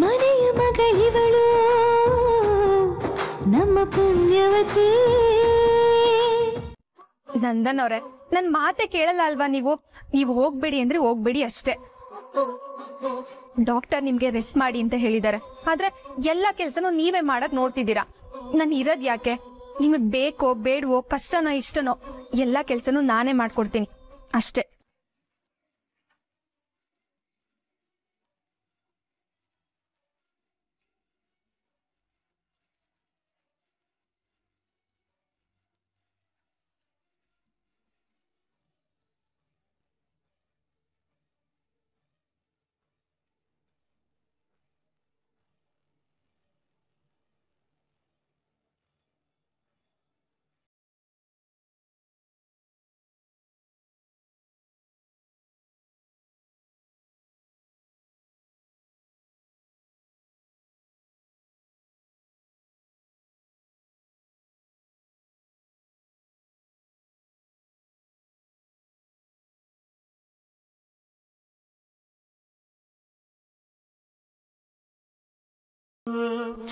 ಮನೆಯ ಮಗಳಿವಳು ನಮ್ಮ ಪುಣ್ಯವತಿ ನಂದನ್ ಅವ್ರೆ ನನ್ ಮಾತೆ ಕೇಳಲ್ಲ ಅಲ್ವಾ ನೀವು ನೀವು ಹೋಗ್ಬೇಡಿ ಅಂದ್ರೆ ಹೋಗ್ಬೇಡಿ ಅಷ್ಟೇ ಡಾಕ್ಟರ್ ನಿಮ್ಗೆ ರೆಸ್ಟ್ ಮಾಡಿ ಅಂತ ಹೇಳಿದ್ದಾರೆ ಆದ್ರೆ ಎಲ್ಲಾ ಕೆಲ್ಸನೂ ನೀವೇ ಮಾಡಕ್ ನೋಡ್ತಿದ್ದೀರಾ ನಾನು ಇರೋದ್ ಯಾಕೆ ನಿಮಗ್ ಬೇಕೋ ಬೇಡವೋ ಕಷ್ಟನೋ ಇಷ್ಟನೋ ಎಲ್ಲಾ ಕೆಲ್ಸನೂ ನಾನೇ ಮಾಡ್ಕೊಡ್ತೀನಿ ಅಷ್ಟೇ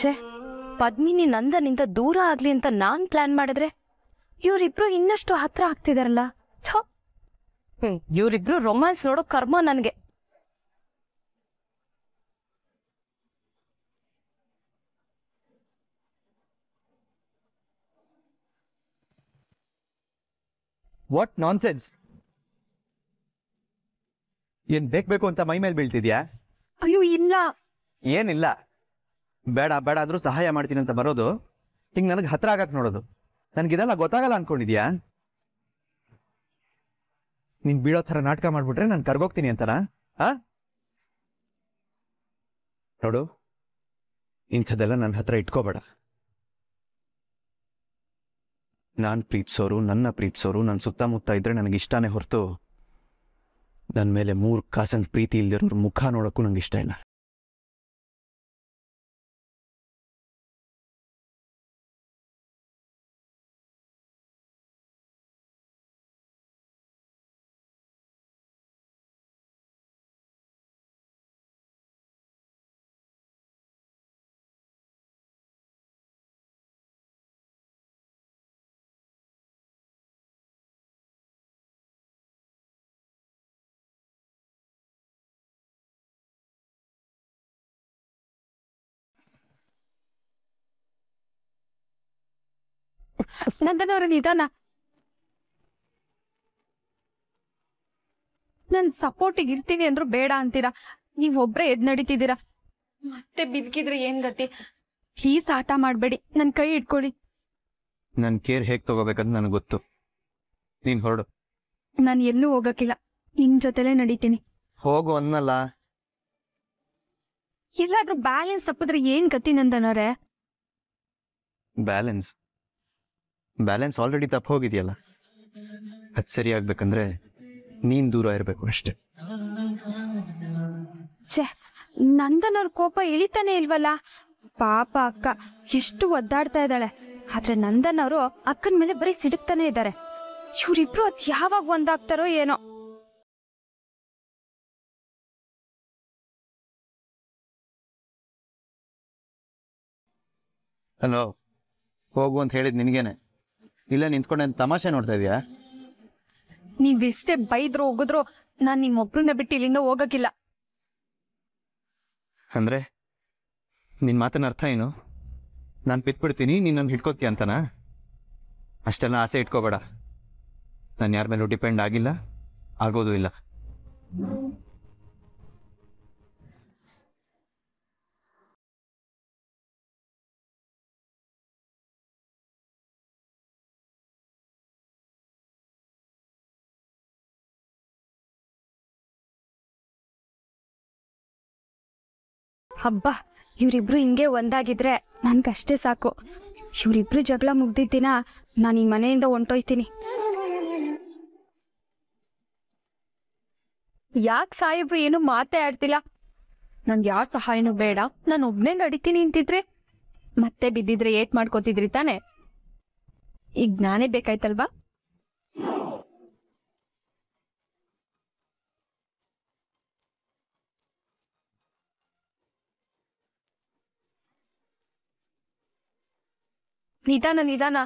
ಛೇ ಪದ್ಮಿನಿ ನಂದನಿಂದ ದೂರ ಆಗ್ಲಿ ಅಂತ ನಾನ್ ಪ್ಲಾನ್ ಮಾಡಿದ್ರೆ ಇವರಿಬ್ರು ಇನ್ನಷ್ಟು ಹತ್ರ ಆಗ್ತಿದಾರಲ್ಲ ಇವರಿಬ್ರು ರೊಮ್ಯಾನ್ಸ್ ನೋಡೋ ಕರ್ಮ ನನ್ಗೆ ವಾಟ್ ನಾನ್ ಸೆನ್ಸ್ ಏನ್ ಬೇಕು ಅಂತ ಮೈ ಮೇಲೆ ಬೀಳ್ತಿದ್ಯಾ ಅಯ್ಯೋ ಇಲ್ಲ ಏನಿಲ್ಲ ಬೇಡ ಬೇಡ ಆದರೂ ಸಹಾಯ ಮಾಡ್ತೀನಿ ಅಂತ ಬರೋದು ಹಿಂಗೆ ನನಗೆ ಹತ್ರ ಆಗಕ್ಕೆ ನೋಡೋದು ನನಗಿದೆಲ್ಲ ಗೊತ್ತಾಗಲ್ಲ ಅನ್ಕೊಂಡಿದ್ಯಾ ನೀನು ಬೀಳೋ ಥರ ನಾಟಕ ಮಾಡಿಬಿಟ್ರೆ ನಾನು ಕರ್ಗೋಗ್ತೀನಿ ಅಂತಾರ ಆ ನೋಡು ಇಂಥದ್ದೆಲ್ಲ ನನ್ನ ಹತ್ರ ಇಟ್ಕೋಬೇಡ ನಾನು ಪ್ರೀತಿಸೋರು ನನ್ನ ಪ್ರೀತಿಸೋರು ನನ್ನ ಸುತ್ತಮುತ್ತ ಇದ್ರೆ ನನಗೆ ಇಷ್ಟನೇ ಹೊರತು ನನ್ನ ಮೇಲೆ ಮೂರು ಕಾಸನ್ ಪ್ರೀತಿ ಇಲ್ದಿರೋರು ಮುಖ ನೋಡೋಕ್ಕೂ ನಂಗೆ ಇಷ್ಟ ಇಲ್ಲ ನಂದನ ಅವರ ನಿಧಾನ ನನ್ ಸಪೋರ್ಟಿಗೆ ಇರ್ತೀನಿ ಅಂದ್ರು ಬೇಡ ಅಂತೀರಾ ನೀವ್ ಒಬ್ರೆ ಎದ್ ನಡೀತಿದ್ದೀರಾ ಮತ್ತೆ ಬಿದ್ಕಿದ್ರೆ ಏನ್ ಗತಿ ಪ್ಲೀಸ್ ಆಟ ಮಾಡಬೇಡಿ ನನ್ ಕೈ ಇಟ್ಕೊಳ್ಳಿ ನನ್ ಕೇರ್ ಹೇಗ್ ತಗೋಬೇಕಂತ ನನಗೆ ಗೊತ್ತು ನೀನ್ ಹೊರಡು ನಾನು ಎಲ್ಲೂ ಹೋಗಕ್ಕಿಲ್ಲ ನಿನ್ ಜೊತೆಲೆ ನಡೀತೀನಿ ಹೋಗು ಅನ್ನಲ್ಲ ಎಲ್ಲಾದ್ರೂ ಬ್ಯಾಲೆನ್ಸ್ ತಪ್ಪಿದ್ರೆ ಏನ್ ಗತಿ ನಂದನವ್ರೆ ಬ್ಯಾಲೆನ್ಸ್ ಬ್ಯಾಲೆನ್ಸ್ ಆಲ್ರೆಡಿ ತಪ್ಪು ಹೋಗಿದೆಯಲ್ಲ ಅದು ಸರಿ ಆಗ್ಬೇಕಂದ್ರೆ ನೀನು ದೂರ ಇರಬೇಕು ಅಷ್ಟೆ ಛೆ ನಂದನ್ ಅವ್ರ ಕೋಪ ಇಳಿತಾನೆ ಇಲ್ವಲ್ಲ ಪಾಪ ಅಕ್ಕ ಎಷ್ಟು ಒದ್ದಾಡ್ತಾ ಇದ್ದಾಳೆ ಆದ್ರೆ ನಂದನ್ ಅವರು ಅಕ್ಕನ ಮೇಲೆ ಬರೀ ಸಿಡುಕ್ತಾನೆ ಇದ್ದಾರೆ ಇವ್ರಿಬ್ರು ಅದ್ ಯಾವಾಗ ಒಂದಾಗ್ತಾರೋ ಏನೋ ಹಲೋ ಹೋಗು ಅಂತ ಹೇಳಿದ್ ನಿನ್ಗೇನೆ ಇಲ್ಲ ನಿಂತ್ಕೊಂಡು ತಮಾಷೆ ನೋಡ್ತಾ ಇದೀಯಾ ನೀವೆಷ್ಟೇ ಬೈದ್ರು ನಾನು ನಾನ್ ನಿಮ್ಮೊಬ್ರನ್ನ ಬಿಟ್ಟು ಇಲ್ಲಿಂದ ಹೋಗಕ್ಕಿಲ್ಲ ಅಂದರೆ ನಿನ್ನ ಮಾತಿನ ಅರ್ಥ ಏನು ನಾನು ಬಿತ್ಬಿಡ್ತೀನಿ ನೀನು ನನ್ನ ಹಿಡ್ಕೋತೀಯ ಅಂತನಾ ಅಷ್ಟೆಲ್ಲ ಆಸೆ ಇಟ್ಕೋಬೇಡ ನಾನು ಯಾರ ಮೇಲೂ ಡಿಪೆಂಡ್ ಆಗಿಲ್ಲ ಆಗೋದು ಇಲ್ಲ ಹಬ್ಬ ಇವರಿಬ್ರು ಹಿಂಗೆ ಒಂದಾಗಿದ್ರೆ ನನ್ಗಷ್ಟೇ ಸಾಕು ಇವರಿಬ್ರು ಜಗಳ ಮುಗ್ದಿದ್ದ ದಿನ ನಾನು ಈ ಮನೆಯಿಂದ ಹೊಂಟೋಯ್ತೀನಿ ಯಾಕೆ ಸಾಹೇಬ್ರು ಏನು ಮಾತೇ ಆಡ್ತಿಲ್ಲ ನನ್ಗೆ ಯಾರ ಸಹಾಯನೂ ಬೇಡ ನಾನು ಒಬ್ನೇ ನಡೀತೀನಿ ಅಂತಿದ್ರೆ ಮತ್ತೆ ಬಿದ್ದಿದ್ರೆ ಏಟ್ ಮಾಡ್ಕೋತಿದ್ರಿ ತಾನೆ ಈಗ ನಾನೇ ಬೇಕಾಯ್ತಲ್ವಾ ನಿಧಾನ ನಿಧಾನ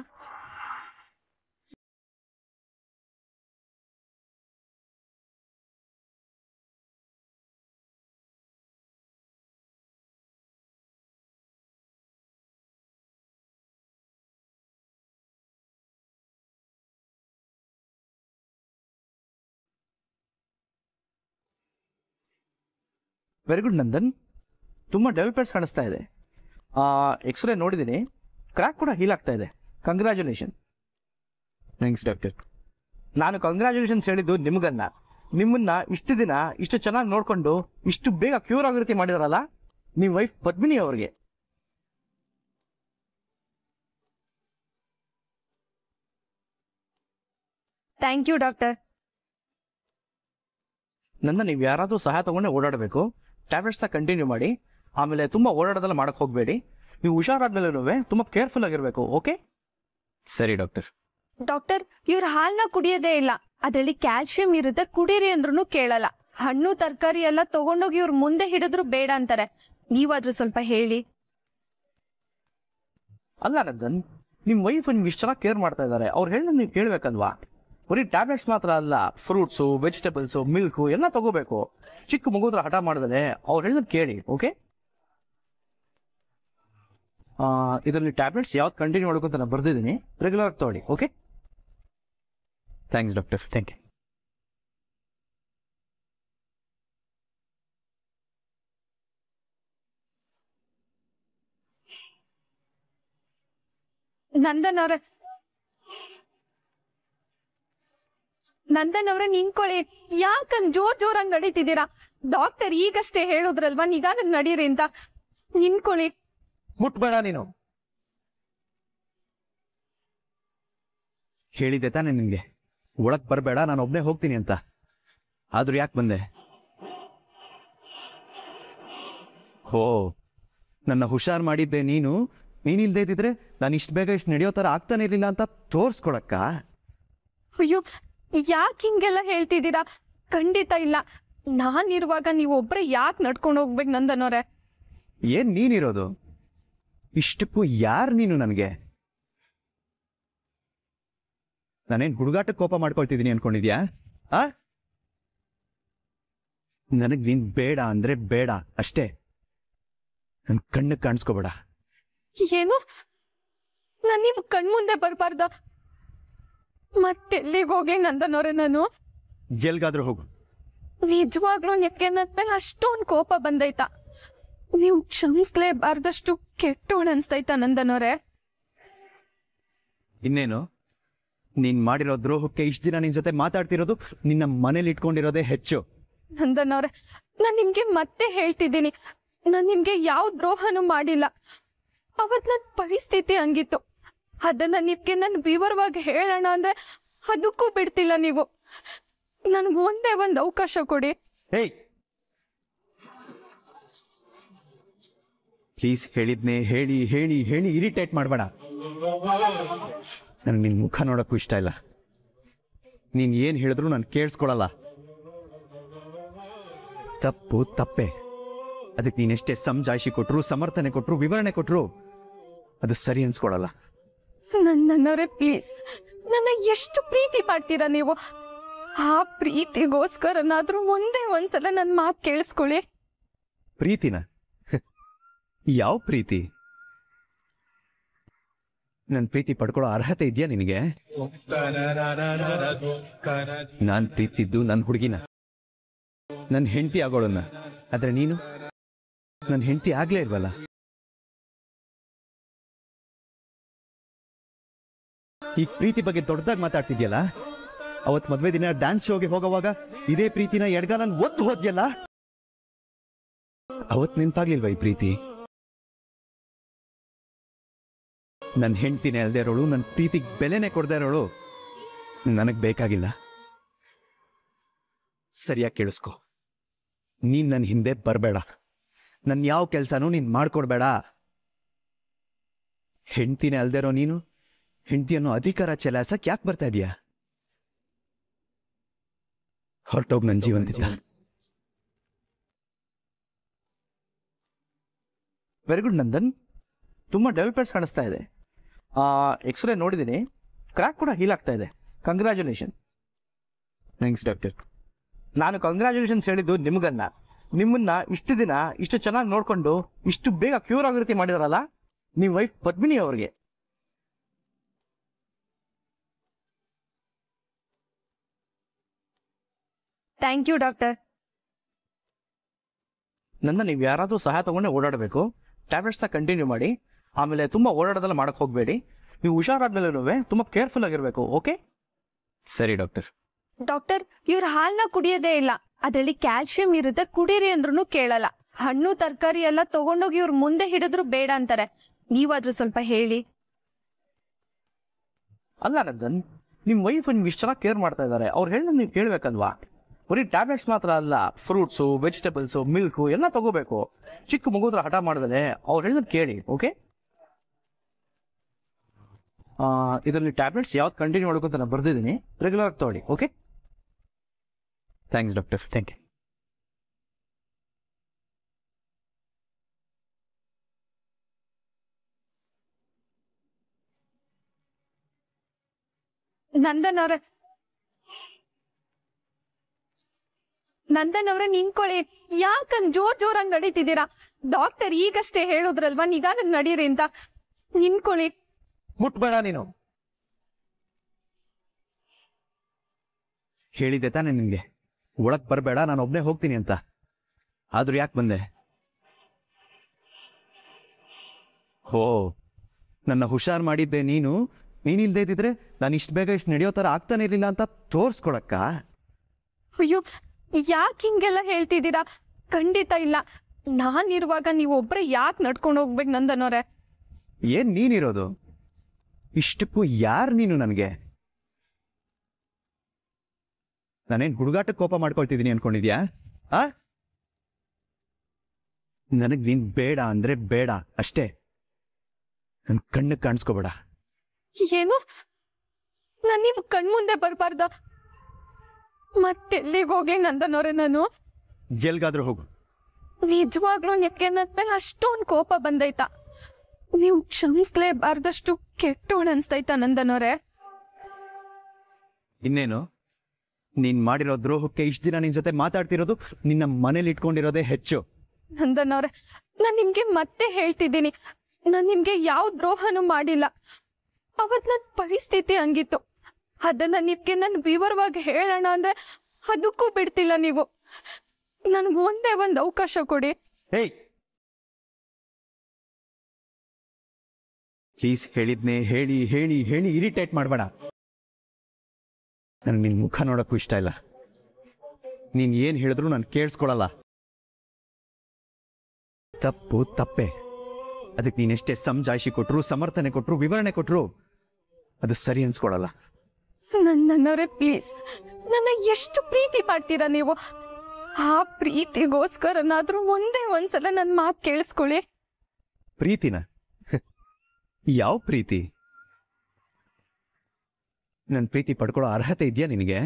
ವೆರಿ ಗುಡ್ ನಂದನ್ ತುಂಬ ಡೆವಲಪರ್ಸ್ ಕಾಣಿಸ್ತಾ ಇದೆ ಎಕ್ಸ್ರೇ ನೋಡಿದ್ದೀನಿ ಕ್ರ್ಯಾಕ್ ಕೂಡ ಹೀಲ್ ಆಗ್ತಾ ಇದೆ ಕಂಗ್ರ್ಯಾಚುಲೇಷನ್ ಥ್ಯಾಂಕ್ಸ್ ಡಾಕ್ಟರ್ ನಾನು ಕಂಗ್ರ್ಯಾಚುಲೇಷನ್ಸ್ ಹೇಳಿದ್ದು ನಿಮಗನ್ನ ನಿಮ್ಮನ್ನ ಇಷ್ಟು ದಿನ ಇಷ್ಟು ಚೆನ್ನಾಗಿ ನೋಡಿಕೊಂಡು ಇಷ್ಟು ಬೇಗ ಕ್ಯೂರ್ ಆಗೋ ರೀತಿ ಮಾಡಿದಾರಲ್ಲ ನಿಮ್ಮ ವೈಫ್ ಪದ್ಮಿನಿ ಅವ್ರಿಗೆ ಥ್ಯಾಂಕ್ ಯು ಡಾಕ್ಟರ್ ನನ್ನ ನೀವು ಯಾರಾದರೂ ಸಹಾಯ ತಗೊಂಡೇ ಓಡಾಡಬೇಕು ಟ್ಯಾಬ್ಲೆಟ್ಸ್ನ ಕಂಟಿನ್ಯೂ ಮಾಡಿ ಆಮೇಲೆ ತುಂಬ ಓಡಾಡೋದೆಲ್ಲ ಮಾಡೋಕ್ಕೆ ಹೋಗಬೇಡಿ ನೀವು ಹುಷಾರಾದ್ಮೇಲೆ ತುಂಬಾ ಕೇರ್ಫುಲ್ ಆಗಿರಬೇಕು ಓಕೆ ಸರಿ ಡಾಕ್ಟರ್ ಡಾಕ್ಟರ್ ಇವ್ರ ಹಾಲ್ನ ಕುಡಿಯೋದೇ ಇಲ್ಲ ಅದರಲ್ಲಿ ಕ್ಯಾಲ್ಸಿಯಂ ಇರುತ್ತೆ ಕುಡೀರಿ ಅಂದ್ರೂ ಕೇಳಲ್ಲ ಹಣ್ಣು ತರಕಾರಿ ಎಲ್ಲ ತಗೊಂಡೋಗಿ ಇವ್ರ ಮುಂದೆ ಹಿಡಿದ್ರು ಬೇಡ ಅಂತಾರೆ ನೀವಾದ್ರೂ ಸ್ವಲ್ಪ ಹೇಳಿ ಅಲ್ಲ ನಂದನ್ ನಿಮ್ಮ ವೈಫ್ ನಿಮ್ಗೆ ಇಷ್ಟ ಚೆನ್ನಾಗಿ ಕೇರ್ ಮಾಡ್ತಾ ಇದ್ದಾರೆ ಅವ್ರು ಹೇಳಿದ್ರೆ ನೀವು ಕೇಳ್ಬೇಕಲ್ವಾ ಬರೀ ಟ್ಯಾಬ್ಲೆಟ್ಸ್ ಮಾತ್ರ ಅಲ್ಲ ಫ್ರೂಟ್ಸು ವೆಜಿಟೇಬಲ್ಸು ಮಿಲ್ಕು ಎಲ್ಲ ತಗೋಬೇಕು ಚಿಕ್ಕ ಮಗುದ್ರ ಹಠ ಮಾಡಿದ್ರೆ ಅವ್ರು ಹೇಳಿದ್ರೆ ಕೇಳಿ ಓಕೆ ಇದರಲ್ಲಿ ಟ್ಯಾಬ್ಲೆಟ್ಸ್ ಯಾವ್ದು ಕಂಟಿನ್ಯೂ ಮಾಡ್ಕೊಂತ ನಾನು ಬರ್ದಿದ್ದೀನಿ ರೆಗ್ಯುಲರ್ ತೊಗೊಳ್ಳಿ okay thanks doctor thank you Nandan ಅವರ ನಂದನ್ ಅವರ ನಿಂತ್ಕೊಳ್ಳಿ ಯಾಕಂದ್ ಜೋರ್ ಜೋರಂಗ್ ನಡೀತಿದ್ದೀರಾ ಡಾಕ್ಟರ್ ಈಗಷ್ಟೇ ಹೇಳುದ್ರಲ್ವಾ ನಿಧಾನ ನಡೀರಿ ಅಂತ ನಿಂತ್ಕೊಳ್ಳಿ ಮುಟ್ಬೇಡ ನೀನು ಹೇಳಿದ್ದೆ ತಾನೆ ನಿನ್ಗೆ ಒಳಕ್ ಬರಬೇಡ ನಾನು ಒಬ್ನೇ ಹೋಗ್ತೀನಿ ಅಂತ ಆದ್ರೂ ಯಾಕೆ ಬಂದೆ ಹೋ ನನ್ನ ಹುಷಾರ್ ಮಾಡಿದ್ದೆ ನೀನು ನೀನಿಲ್ದೇ ಇದ್ದಿದ್ರೆ ನಾನು ಇಷ್ಟು ಬೇಗ ಇಷ್ಟು ನಡೆಯೋ ಥರ ಆಗ್ತಾನೆ ಇರಲಿಲ್ಲ ಅಂತ ತೋರ್ಸ್ಕೊಳಕ್ಕ ಅಯ್ಯೋ ಯಾಕೆ ಹಿಂಗೆಲ್ಲ ಹೇಳ್ತಿದ್ದೀರಾ ಖಂಡಿತ ಇಲ್ಲ ನಾನಿರುವಾಗ ನೀವೊಬ್ಬರೇ ಯಾಕೆ ನಡ್ಕೊಂಡು ಹೋಗ್ಬೇಕು ನಂದನೋರೆ ಏನ್ ನೀನಿರೋದು ಇಷ್ಟಕ್ಕೂ ಯಾರು ನೀನು ನನಗೆ ನಾನೇನು ಹುಡುಗಾಟಕ್ಕೆ ಕೋಪ ಮಾಡ್ಕೊಳ್ತಿದ್ದೀನಿ ಅನ್ಕೊಂಡಿದ್ಯಾ ಆ ನನಗೆ ನೀನ್ ಬೇಡ ಅಂದ್ರೆ ಬೇಡ ಅಷ್ಟೇ ನನ್ನ ಕಣ್ಣು ಕಾಣಿಸ್ಕೋಬೇಡ ಏನು ನಾನು ನೀವು ಕಣ್ಮುಂದೆ ಬರಬಾರ್ದ ಮತ್ತೆಲ್ಲಿಗೆ ಹೋಗ್ಲಿ ನಂದನವ್ರೆ ನಾನು ಎಲ್ಗಾದ್ರೂ ಹೋಗು ನಿಜವಾಗ್ಲೂ ನಿಮ್ಗೆ ನನ್ನ ಮೇಲೆ ಅಷ್ಟೊಂದು ಕೋಪ ಬಂದೈತಾ ನೀವು ಕ್ಷಮಿಸ್ಲೇಬಾರ್ದಷ್ಟು ಅನ್ಸ್ತೈತ ನಂದನೋರೆ ಇನ್ನೇನು ನೀನ್ ಮಾಡಿರೋ ದ್ರೋಹಕ್ಕೆ ಇಷ್ಟ ದಿನ ನಿನ್ ಜೊತೆ ಮಾತಾಡ್ತಿರೋದು ನಿನ್ನ ಮನೇಲಿ ಇಟ್ಕೊಂಡಿರೋದೇ ಹೆಚ್ಚು ನಂದನವ್ರೆ ನಾನ್ ನಿಮ್ಗೆ ಮತ್ತೆ ಹೇಳ್ತಿದ್ದೀನಿ ನಾನ್ ನಿಮ್ಗೆ ಯಾವ ದ್ರೋಹನೂ ಮಾಡಿಲ್ಲ ಅವತ್ ನನ್ ಪರಿಸ್ಥಿತಿ ಹಂಗಿತ್ತು ಅದನ್ನ ನಿಮ್ಗೆ ನಾನು ವಿವರವಾಗಿ ಹೇಳೋಣ ಅಂದ್ರೆ ಅದಕ್ಕೂ ಬಿಡ್ತಿಲ್ಲ ನೀವು ನನ್ಗೆ ಒಂದೇ ಒಂದು ಅವಕಾಶ ಕೊಡಿ ಏಯ್ ಪ್ಲೀಸ್ ಹೇಳಿದ್ನೆ ಹೇಳಿ ಹೇಳಿ ಹೇಳಿ ಇರಿಟೇಟ್ ಮಾಡಬೇಡ ನನಗೆ ನಿನ್ನ ಮುಖ ನೋಡೋಕ್ಕೂ ಇಷ್ಟ ಇಲ್ಲ ನೀನು ಏನು ಹೇಳಿದ್ರು ನಾನು ಕೇಳಿಸ್ಕೊಳ್ಳಲ್ಲ ತಪ್ಪು ತಪ್ಪೆ ಅದಕ್ಕೆ ನೀನೆಷ್ಟೇ ಸಮಜಾಯಿಷಿ ಕೊಟ್ಟರು ಸಮರ್ಥನೆ ಕೊಟ್ಟರು ವಿವರಣೆ ಕೊಟ್ಟರು ಅದು ಸರಿ ಅನ್ಸ್ಕೊಳಲ್ಲ ನನ್ನವರೇ ಪ್ಲೀಸ್ ನನ್ನ ಎಷ್ಟು ಪ್ರೀತಿ ಮಾಡ್ತೀರಾ ನೀವು ಆ ಪ್ರೀತಿಗೋಸ್ಕರನಾದರೂ ಒಂದೇ ಒಂದ್ಸಲ ನನ್ನ ಮಾತು ಕೇಳಿಸ್ಕೊಳ್ಳಿ ಪ್ರೀತಿನಾ ಯಾವ ಪ್ರೀತಿ ನನ್ ಪ್ರೀತಿ ಪಡ್ಕೊಳ್ಳೋ ಅರ್ಹತೆ ಇದೆಯಾ ನಿನಗೆ ನಾನ್ ಪ್ರೀತಿಸಿದ್ದು ನನ್ನ ಹುಡುಗಿನ ನನ್ನ ಹೆಂಡತಿ ಆಗೋಳನ್ನ ಆದ್ರೆ ನೀನು ನನ್ನ ಹೆಂಡತಿ ಆಗ್ಲೇ ಇಲ್ವಲ್ಲ ಈ ಪ್ರೀತಿ ಬಗ್ಗೆ ದೊಡ್ಡದಾಗಿ ಮಾತಾಡ್ತಿದ್ಯಲ್ಲ ಅವತ್ ಮದ್ವೆ ದಿನ ಡ್ಯಾನ್ಸ್ ಶೋಗೆ ಹೋಗೋವಾಗ ಇದೇ ಪ್ರೀತಿನ ಎಡ್ಗಾಲನ್ ಒದ್ದು ಹೋದ್ಯಲ್ಲ ಅವತ್ ನೆನ್ಪಾಗ್ಲಿಲ್ವಾ ಈ ಪ್ರೀತಿ ನನ್ನ ಹೆಂಡ್ತಿನೇ ಅಲ್ಲದೆ ಇರೋಳು ನನ್ನ ಪ್ರೀತಿಗೆ ಬೆಲೆನೇ ಕೊಡದೆ ಇರೋಳು ನನಗೆ ಬೇಕಾಗಿಲ್ಲ ಸರಿಯಾಗಿ ಕೇಳಿಸ್ಕೊ ನೀನ್ ನನ್ನ ಹಿಂದೆ ಬರಬೇಡ ನನ್ನ ಯಾವ ಕೆಲಸನೂ ನೀನು ಮಾಡಿಕೊಡ್ಬೇಡ ಹೆಂಡ್ತಿನೇ ಅಲ್ಲದೆ ಇರೋ ನೀನು ಹೆಂಡ್ತಿಯನ್ನು ಅಧಿಕಾರ ಚಲಾಯಿಸಕ್ಕೆ ಯಾಕೆ ಬರ್ತಾ ಇದೀಯಾ ಹೊರಟೋಗಿ ನನ್ನ ಜೀವನದಿಂದ ವೆರಿ ಗುಡ್ ನಂದನ್ ತುಂಬ ಡೆವಲಪ್ಮೆಂಟ್ಸ್ ಕಾಣಿಸ್ತಾ ಇದೆ ಎಕ್ಸ್ರೇ ನೋಡಿದ್ದೀನಿ ಕ್ರ್ಯಾಕ್ ಕೂಡ ಹೀಲ್ ಆಗ್ತಾ ಇದೆ ಕಂಗ್ರ್ಯಾಚುಲೇಷನ್ ಥ್ಯಾಂಕ್ಸ್ ಡಾಕ್ಟರ್ ನಾನು ಕಂಗ್ರ್ಯಾಚುಲೇಷನ್ಸ್ ಹೇಳಿದ್ದು ನಿಮಗನ್ನ ನಿಮ್ಮನ್ನ ಇಷ್ಟು ದಿನ ಇಷ್ಟು ಚೆನ್ನಾಗಿ ನೋಡಿಕೊಂಡು ಇಷ್ಟು ಬೇಗ ಕ್ಯೂರ್ ಆಗೋ ಮಾಡಿದಾರಲ್ಲ ನಿಮ್ಮ ವೈಫ್ ಪದ್ಮಿನಿ ಅವ್ರಿಗೆ ಥ್ಯಾಂಕ್ ಯು ಡಾಕ್ಟರ್ ನನ್ನ ನೀವು ಯಾರಾದರೂ ಸಹಾಯ ತಗೊಂಡೇ ಓಡಾಡಬೇಕು ಟ್ಯಾಬ್ಲೆಟ್ಸ್ನ ಕಂಟಿನ್ಯೂ ಮಾಡಿ ಆಮೇಲೆ ತುಂಬ ಓಡಾಡೋದೆಲ್ಲ ಮಾಡೋಕ್ಕೆ ಹೋಗಬೇಡಿ ನೀವು ಹುಷಾರಾದ್ಮೇಲೆ ತುಂಬ ಕೇರ್ಫುಲ್ ಆಗಿರಬೇಕು ಓಕೆ ಸರಿ ಡಾಕ್ಟರ್ ಡಾಕ್ಟರ್ ಇವ್ರ ಹಾಲ್ನ ಕುಡಿಯೋದೇ ಇಲ್ಲ ಅದರಲ್ಲಿ ಕ್ಯಾಲ್ಸಿಯಂ ಇರುತ್ತೆ ಕುಡೀರಿ ಅಂದ್ರೂ ಕೇಳಲ್ಲ ಹಣ್ಣು ತರಕಾರಿ ಎಲ್ಲ ತಗೊಂಡೋಗಿ ಇವ್ರ ಮುಂದೆ ಹಿಡಿದ್ರು ಬೇಡ ಅಂತಾರೆ ನೀವಾದ್ರೂ ಸ್ವಲ್ಪ ಹೇಳಿ ಅಲ್ಲ ನಂದನ್ ನಿಮ್ಮ ವೈಫ್ ನಿಮ್ಗೆ ಇಷ್ಟ ಚೆನ್ನಾಗಿ ಕೇರ್ ಮಾಡ್ತಾ ಇದ್ದಾರೆ ಅವ್ರು ಹೇಳಿದ್ರೆ ನೀವು ಕೇಳಬೇಕಲ್ವಾ ಬರೀ ಟ್ಯಾಬ್ಲೆಟ್ಸ್ ಮಾತ್ರ ಅಲ್ಲ ಫ್ರೂಟ್ಸು ವೆಜಿಟೇಬಲ್ಸು ಮಿಲ್ಕು ಎಲ್ಲ ತಗೋಬೇಕು ಚಿಕ್ಕ ಮಗುದ್ರ ಹಠ ಮಾಡಿದ್ರೆ ಅವ್ರು ಹೇಳಿದ್ರೆ ಕೇಳಿ ಓಕೆ ಇದರಲ್ಲಿ ಟ್ಯಾಬ್ಲೆಟ್ಸ್ ಯಾವ್ದು ಕಂಟಿನ್ಯೂ ಮಾಡಬೇಕು ಅಂತ ನಾನು ಬರೆದಿದ್ದೀನಿ ರೆಗ್ಯುಲರ್ ತೊಗೊಳ್ಳಿ okay thanks doctor thank you Nandan ಅವ್ರ ನಂದನ್ ಅವ್ರ ನಿಂತ್ಕೊಳ್ಳಿ ಯಾಕಂದ್ ಜೋರ್ ಜೋರಂಗ್ ನಡೀತಿದ್ದೀರಾ ಡಾಕ್ಟರ್ ಈಗಷ್ಟೇ ಹೇಳುದ್ರಲ್ವಾ ನಿಧಾನ ನಡೀರಿ ಅಂತ ನಿಂತ್ಕೊಳ್ಳಿ ಮುಟ್ಬೇಡ ನೀನು ಹೇಳಿದ್ದೆ ತಾನೆ ನಿನ್ಗೆ ಒಳಕ್ ಬರಬೇಡ ನಾನು ಒಬ್ನೇ ಹೋಗ್ತೀನಿ ಅಂತ ಆದ್ರೂ ಯಾಕೆ ಬಂದೆ ಹೋ ನನ್ನ ಹುಷಾರ್ ಮಾಡಿದ್ದೆ ನೀನು ನೀನಿಲ್ದೇ ಇದ್ದಿದ್ರೆ ನಾನು ಇಷ್ಟು ಬೇಗ ಇಷ್ಟು ನಡೆಯೋ ಥರ ಆಗ್ತಾನೆ ಇರಲಿಲ್ಲ ಅಂತ ತೋರಿಸ್ಕೊಳಕ್ಕ ಅಯ್ಯೋ ಯಾಕೆ ಹಿಂಗೆಲ್ಲ ಹೇಳ್ತಿದ್ದೀರಾ ಖಂಡಿತ ಇಲ್ಲ ನಾನಿರುವಾಗ ನೀವೊಬ್ಬರೇ ಯಾಕೆ ನಡ್ಕೊಂಡು ಹೋಗ್ಬೇಕು ನಂದನೋರೆ ಏನ್ ನೀನಿರೋದು ಇಷ್ಟಕ್ಕೂ ಯಾರು ನೀನು ನನಗೆ ನಾನೇನು ಹುಡುಗಾಟಕ್ಕೆ ಕೋಪ ಮಾಡ್ಕೊಳ್ತಿದ್ದೀನಿ ಅನ್ಕೊಂಡಿದ್ಯಾ ಆ ನನಗೆ ನೀನ್ ಬೇಡ ಅಂದ್ರೆ ಬೇಡ ಅಷ್ಟೇ ನನ್ನ ಕಣ್ಣು ಕಾಣಿಸ್ಕೋಬೇಡ ಏನು ನಾನು ನೀವು ಕಣ್ಮುಂದೆ ಬರಬಾರ್ದ ಮತ್ತೆಲ್ಲಿಗೆ ಹೋಗ್ಲಿ ನಂದನವ್ರೆ ನಾನು ಎಲ್ಗಾದ್ರೂ ಹೋಗು ನಿಜವಾಗ್ಲೂ ನಿಮ್ಗೆ ನನ್ನ ಮೇಲೆ ಅಷ್ಟೊಂದು ಕೋಪ ಬಂದೈತಾ ನೀವು ಕ್ಷಮಿಸ್ಲೇಬಾರ್ದಷ್ಟು ಕೆಟ್ಟೋಣ ಅನ್ಸ್ತೈತ ನಂದನೋರೆ ಇನ್ನೇನು ನೀನ್ ಮಾಡಿರೋ ದ್ರೋಹಕ್ಕೆ ಇಷ್ಟ ದಿನ ನಿನ್ ಜೊತೆ ಮಾತಾಡ್ತಿರೋದು ನಿನ್ನ ಮನೇಲಿ ಇಟ್ಕೊಂಡಿರೋದೇ ಹೆಚ್ಚು ನಂದನವ್ರೆ ನಾನ್ ನಿಮ್ಗೆ ಮತ್ತೆ ಹೇಳ್ತಿದ್ದೀನಿ ನಾನ್ ನಿಮ್ಗೆ ಯಾವ ದ್ರೋಹನೂ ಮಾಡಿಲ್ಲ ಅವತ್ ನನ್ ಪರಿಸ್ಥಿತಿ ಹಂಗಿತ್ತು ಅದನ್ನ ನಿಮ್ಗೆ ನಾನು ವಿವರವಾಗಿ ಹೇಳೋಣ ಅಂದ್ರೆ ಅದಕ್ಕೂ ಬಿಡ್ತಿಲ್ಲ ನೀವು ನನ್ಗೆ ಒಂದೇ ಒಂದು ಅವಕಾಶ ಕೊಡಿ ಏಯ್ ಪ್ಲೀಸ್ ಹೇಳಿದ್ನೇ ಹೇಳಿ ಹೇಳಿ ಹೇಳಿ ಇರಿಟೇಟ್ ಮಾಡಬೇಡ ನನ್ಗೆ ನಿನ್ನ ಮುಖ ನೋಡೋಕ್ಕೂ ಇಷ್ಟ ಇಲ್ಲ ನೀನು ಏನು ಹೇಳಿದ್ರು ನಾನು ಕೇಳಿಸ್ಕೊಳ್ಳಲ್ಲ ತಪ್ಪು ತಪ್ಪೆ ಅದಕ್ಕೆ ನೀನೆಷ್ಟೇ ಸಮಜಾಯಿಷಿ ಕೊಟ್ಟರು ಸಮರ್ಥನೆ ಕೊಟ್ಟರು ವಿವರಣೆ ಕೊಟ್ಟರು ಅದು ಸರಿ ಅನ್ಸ್ಕೊಳಲ್ಲ ನನ್ನವರೇ ಪ್ಲೀಸ್ ನನ್ನ ಎಷ್ಟು ಪ್ರೀತಿ ಮಾಡ್ತೀರಾ ನೀವು ಆ ಪ್ರೀತಿಗೋಸ್ಕರನಾದ್ರೂ ಒಂದೇ ಒಂದ್ಸಲ ನನ್ನ ಮಾತು ಕೇಳಿಸ್ಕೊಳ್ಳಿ ಪ್ರೀತಿನ ಯಾವ ಪ್ರೀತಿ ನನ್ನ ಪ್ರೀತಿ ಪಡ್ಕೊಳ್ಳೋ ಅರ್ಹತೆ ಇದೆಯಾ ನಿನಗೆ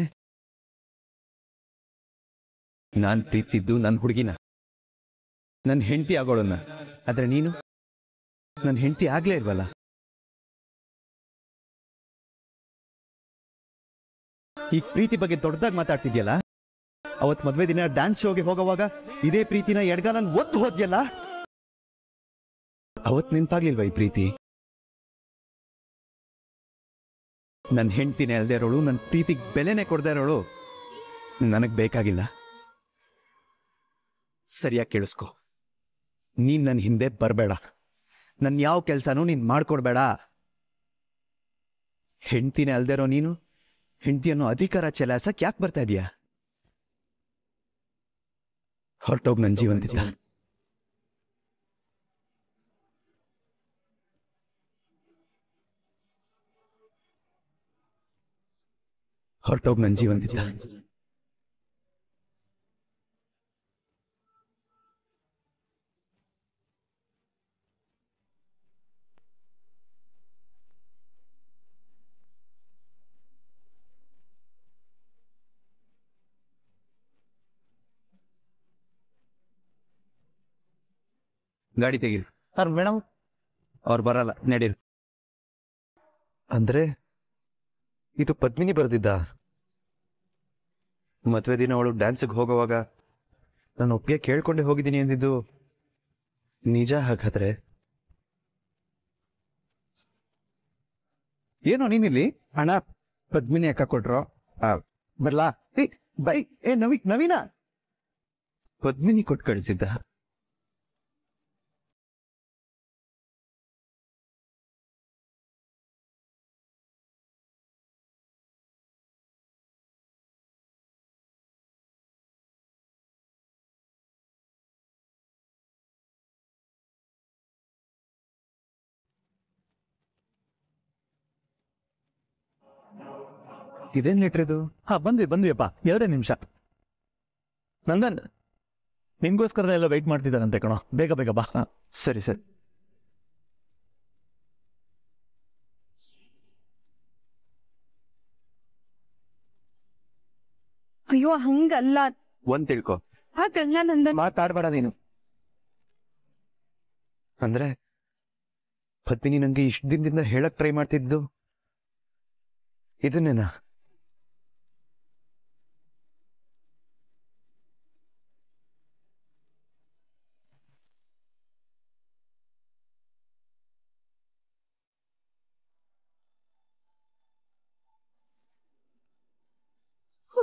ನಾನು ಪ್ರೀತಿಸಿದ್ದು ನನ್ನ ಹುಡುಗಿನ ನನ್ನ ಹೆಂಡತಿ ಆಗೋಳನ್ನ ಆದ್ರೆ ನೀನು ನನ್ನ ಹೆಂಡತಿ ಆಗಲೇ ಇಲ್ವಲ್ಲ ಈ ಪ್ರೀತಿ ಬಗ್ಗೆ ದೊಡ್ಡದಾಗಿ ಮಾತಾಡ್ತಿದ್ಯಲ್ಲ ಅವತ್ ಮದ್ವೆ ದಿನ ಡ್ಯಾನ್ಸ್ ಶೋಗೆ ಹೋಗೋವಾಗ ಇದೇ ಪ್ರೀತಿನ ಎಡ್ಗಾಲನ್ ಒದ್ದು ಹೋದ್ಯಲ್ಲ ಅವತ್ ನೆನ್ಪಾಗ್ಲಿಲ್ವಾ ಈ ಪ್ರೀತಿ ನನ್ನ ಹೆಂಡ್ತಿನೇ ಅಲ್ಲದೆ ಇರೋಳು ನನ್ನ ಪ್ರೀತಿಗೆ ಬೆಲೆನೇ ಕೊಡ್ದೆ ಇರೋಳು ನನಗೆ ಬೇಕಾಗಿಲ್ಲ ಸರಿಯಾಗಿ ಕೇಳಿಸ್ಕೊ ನೀನ್ ನನ್ನ ಹಿಂದೆ ಬರಬೇಡ ನನ್ನ ಯಾವ ಕೆಲಸನೂ ನೀನ್ ಮಾಡ್ಕೊಡ್ಬೇಡ ಹೆಂಡ್ತಿನ ಅಲ್ಲದೆ ಇರೋ ನೀನು ಹೆಂಡ್ತಿಯನ್ನು ಅಧಿಕಾರ ಚಲಾಸಕ್ ಯಾಕೆ ಬರ್ತಾ ಇದೀಯಾ ಹೊರಟೋಗಿ ನನ್ನ ಜೀವನದಿಂದ हर टॉप नन जीवन देता ಗಾಡಿ ತೆಗೀರಿ ಸರ್ ಮೇಡಮ್ ಅವ್ರು ಬರಲ್ಲ ನಡೀರಿ ಅಂದ್ರೆ ಇದು ಪದ್ಮಿನಿ ಬರೆದಿದ್ದ ಮದುವೆ ದಿನ ಅವಳು ಡ್ಯಾನ್ಸಿಗೆ ಹೋಗುವಾಗ ನಾನು ಒಪ್ಪಿಗೆ ಕೇಳ್ಕೊಂಡೆ ಹೋಗಿದ್ದೀನಿ ಎಂದಿದ್ದು ನಿಜ ಹಾಗಾದ್ರೆ ಏನೋ ನೀನಿಲ್ಲಿ ಹಣ ಪದ್ಮಿನಿ ಅಕ್ಕ ಕೊಟ್ರು ಬರ್ಲಾ ಬೈ ಏ ನವಿ ನವೀನ ಪದ್ಮಿನಿ ಕೊಟ್ಟು ಕಳಿಸಿದ್ದ ಇದೇನ್ ಲೆಟ್ರ್ ಇದು ಹಾ ಬಂದ್ವಿ ಬಂದ್ವಿ ಅಪ್ಪ ಎರಡೇ ನಿಮಿಷ ನಂದನ್ ನಿಮ್ಗೋಸ್ಕರ ಎಲ್ಲ ವೆಯ್ಟ್ ಮಾಡ್ತಿದ್ದಾರಂತೆ ಕಣೋ ಬೇಗ ಬೇಗ ಬಾ ಸರಿ ಸರಿ ಅಯ್ಯೋ ಹಂಗಲ್ಲ ಒಂದ್ ತಿಳ್ಕೊ ನಂದನ್ ಮಾತಾಡ್ಬೇಡ ನೀನು ಅಂದ್ರೆ ಪತ್ನಿ ನಂಗೆ ಇಷ್ಟ ದಿನದಿಂದ ಹೇಳಕ್ ಟ್ರೈ ಮಾಡ್ತಿದ್ದು ಇದನ್ನೇನಾ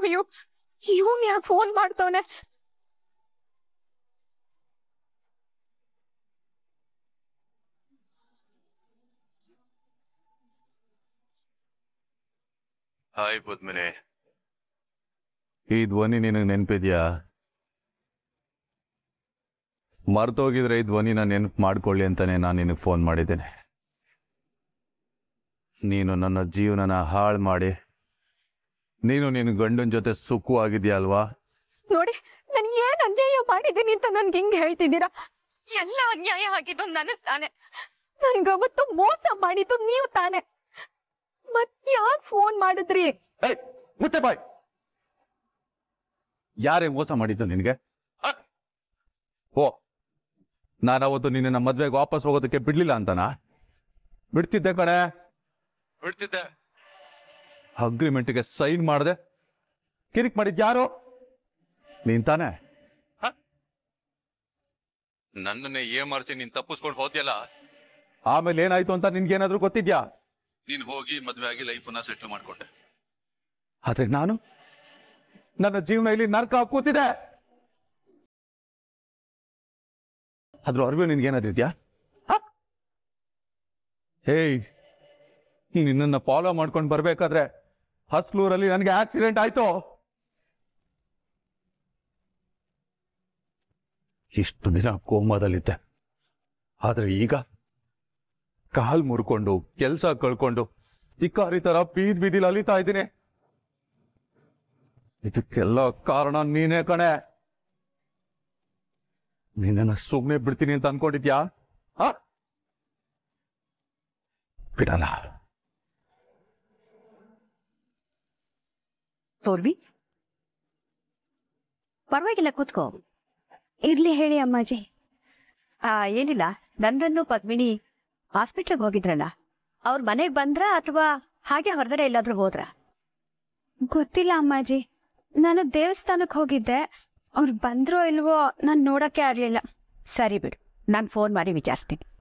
ಅಯ್ಯೋ ಇವನ್ ಯಾಕೆ ಫೋನ್ ಮಾಡ್ತವನೆ ಹಾಯ್ ಪದ್ಮನೆ ಈ ಧ್ವನಿ ನಿನಗೆ ನೆನಪಿದ್ಯಾ ಮರ್ತೋಗಿದ್ರೆ ಈ ಧ್ವನಿನ ನೆನಪು ಮಾಡ್ಕೊಳ್ಳಿ ಅಂತಾನೆ ನಾನು ನಿನಗೆ ಫೋನ್ ಮಾಡಿದ್ದೇನೆ ನೀನು ನನ್ನ ಜೀವನನ ಹಾಳು ಮಾಡಿ ನೀನು ನಿನ್ನ ಗಂಡನ ಜೊತೆ ಆಗಿದ್ಯಾ ಅಲ್ವಾ ನೋಡಿ ನಾನು ಏನ್ ಅನ್ಯಾಯ ಮಾಡಿದ್ದೀನಿ ಅಂತ ನನ್ಗೆ ಹಿಂಗ್ ಹೇಳ್ತಿದ್ದೀರಾ ಎಲ್ಲ ಅನ್ಯಾಯ ಆಗಿದ್ದು ನನಗ್ ತಾನೆ ನನ್ಗವತ್ತು ಮೋಸ ಮಾಡಿದ್ದು ನೀವು ತಾನೇ ಫೋನ್ ಮಾಡಿದ್ರಿ ಏಯ್ ಬಾಯ್ ಯಾರೇ ಮೋಸ ಮಾಡಿದ್ದು ನಿನಗೆ ಓ ನಾನು ಅವತ್ತು ನಿನ್ನ ಮದ್ವೆಗೆ ವಾಪಸ್ ಹೋಗೋದಕ್ಕೆ ಬಿಡ್ಲಿಲ್ಲ ಅಂತಾನ ಬಿಡ್ತಿದ್ದೆ ಕಡೆ ಬಿಡ್ತಿದ್ದೆ ಅಗ್ರಿಮೆಂಟ್ಗೆ ಸೈನ್ ಮಾಡಿದೆ ಕಿರಿಕ್ ಮಾಡಿದ್ ಯಾರು ನೀನ್ ತಾನೆ ನನ್ನನ್ನೇ ಏ ಮಾಡಿಸಿ ನೀನ್ ತಪ್ಪಿಸ್ಕೊಂಡು ಹೋದ್ಯಲ್ಲ ಆಮೇಲೆ ಏನಾಯ್ತು ಅಂತ ಏನಾದ್ರು ಗೊತ್ತಿದ್ಯಾ ನೀನು ಹೋಗಿ ಮದುವೆ ಆಗಿ ಲೈಫನ್ನ ಸೆಟ್ಲ್ ಮಾಡ್ಕೊಂಡೆ ಆದ್ರೆ ನಾನು ನನ್ನ ಜೀವನ ಇಲ್ಲಿ ನರ್ಕ ಕೂತಿದೆ ಅದ್ರ ಅರಿವು ನಿನ್ಗೇನಾದ್ರಿದ್ಯಾ ಹೇ ನೀನು ನಿನ್ನನ್ನು ಫಾಲೋ ಮಾಡ್ಕೊಂಡು ಬರ್ಬೇಕಾದ್ರೆ ಹಸ್ಲೂರಲ್ಲಿ ನನಗೆ ಆಕ್ಸಿಡೆಂಟ್ ಆಯ್ತು ಇಷ್ಟು ದಿನ ಕೋಮಾದಲ್ಲಿದ್ದೆ ಆದರೆ ಈಗ ಕಾಲ್ ಮುರ್ಕೊಂಡು ಕೆಲ್ಸ ಕಳ್ಕೊಂಡು ಇಕ್ಕಾರಿ ತರ ಬೀದ್ ಬೀದಿಲಿ ಅಲಿತಾ ಇದ್ದೀನಿ ಇದಕ್ಕೆಲ್ಲ ಕಾರಣ ನೀನೇ ಕಣೆ ನಿನ್ನ ಸುಮ್ಮನೆ ಬಿಡ್ತೀನಿ ಅಂತ ಅನ್ಕೊಂಡಿದ್ಯಾ ಬಿಡಲ್ಲ ಪರವಾಗಿಲ್ಲ ಕೂತ್ಕೋ ಇರ್ಲಿ ಹೇಳಿ ಅಮ್ಮಾಜಿ ಏನಿಲ್ಲ ನಂದನ್ನು ಪದ್ಮಿನಿ ಹಾಸ್ಪಿಟ್ಲಿಗೆ ಹೋಗಿದ್ರಲ್ಲ ಅವ್ರ ಮನೆಗೆ ಬಂದ್ರ ಅಥವಾ ಹಾಗೆ ಹೊರಗಡೆ ಎಲ್ಲಾದ್ರೂ ಹೋದ್ರ ಗೊತ್ತಿಲ್ಲ ಅಮ್ಮಾಜಿ ನಾನು ದೇವಸ್ಥಾನಕ್ಕೆ ಹೋಗಿದ್ದೆ ಅವ್ರು ಬಂದ್ರೋ ಇಲ್ವೋ ನಾನು ನೋಡಕ್ಕೆ ಆಗ್ಲಿಲ್ಲ ಸರಿ ಬಿಡು ನಾನು ಫೋನ್ ಮಾಡಿ ವಿಚಾರಿಸ್ತೀನಿ